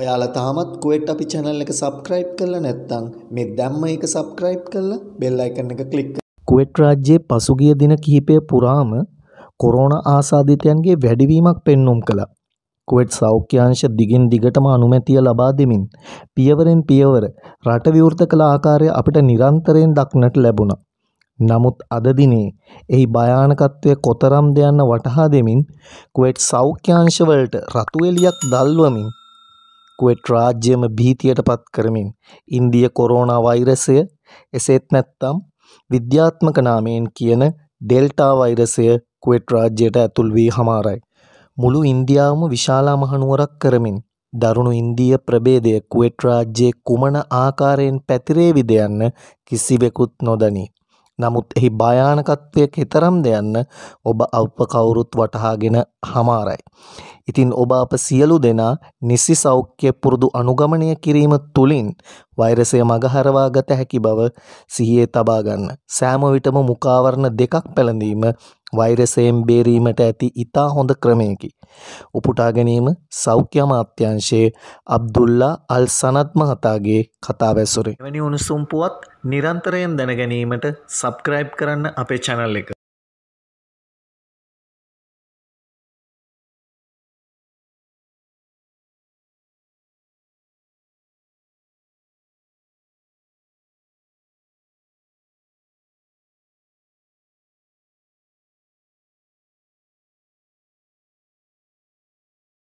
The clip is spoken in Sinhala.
ඔයාලා තාමත් කුවෙට් අපි channel එක subscribe කරලා නැත්නම් මේ දැම්ම එක subscribe කරලා bell icon එක click කුවෙට් රාජ්‍යයේ පසුගිය දින කිහිපය පුරාම කොරෝනා ආසාදිතයන්ගේ වැඩිවීමක් පෙන්눔 කළා. කුවෙට් සෞඛ්‍ය අංශ දිගින් දිගටම අනුමැතිය ලබා දෙමින් පියවරෙන් පියවර රට විවෘත කළ ආකාරය අපිට නිරන්තරයෙන් දක්නට ලැබුණා. නමුත් අද දිනේ එහි භයානකත්වය කොතරම්ද යන්න වටහා දෙමින් කුවෙට් සෞඛ්‍ය අංශවලට රතු එළියක් දල්වමින් කුවෙට් රාජ්‍යයම භීතියට පත් කරමින් ඉන්දිය කොරෝනා වෛරසය එසේත් නැත්නම් විද්‍යාත්මක නාමයෙන් කියන ඩෙල්ටා වෛරසය කුවෙට් රාජ්‍යයට ඇතුල් වී හමාරයි. මුළු ඉන්දියාවම විශාලා මහනුවරක් කරමින් දරුණු ඉන්දිය ප්‍රභේදය කුවෙට් රාජ්‍යයේ කුමන ආකාරයෙන් පැතිරේවිද යන්න කිසිවෙකුත් නොදනී. නමුත් එහි භයානකත්වය කෙතරම් දෙයන්න ඔබ අප කවුරුත් වටහාගෙන හමාරයි. ඉතින් ඔබ අප සියලු දෙනා නිසි සෞඛ්‍ය පුරුදු අනුගමනය කිරීම තුළින් වෛරසය මගහරවා ගත හැකි බව සිහියේ තබා ගන්න. සෑම විටම මුඛාවරණ දෙකක් පැළඳීම වෛරසයෙන් බේරීමට ඇති ඉතා හොඳ ක්‍රමයකි. උපුටා ගැනීම සෞඛ්‍ය අමාත්‍යංශයේ අබ්දුල්ලා අල් සනත් මහතාගේ කතාවැසුරේ. එවැනි උණුසුම් පුවත් නිරන්තරයෙන් දැන ගැනීමට සබ්ස්ක්‍රයිබ් කරන්න අපේ channel එක.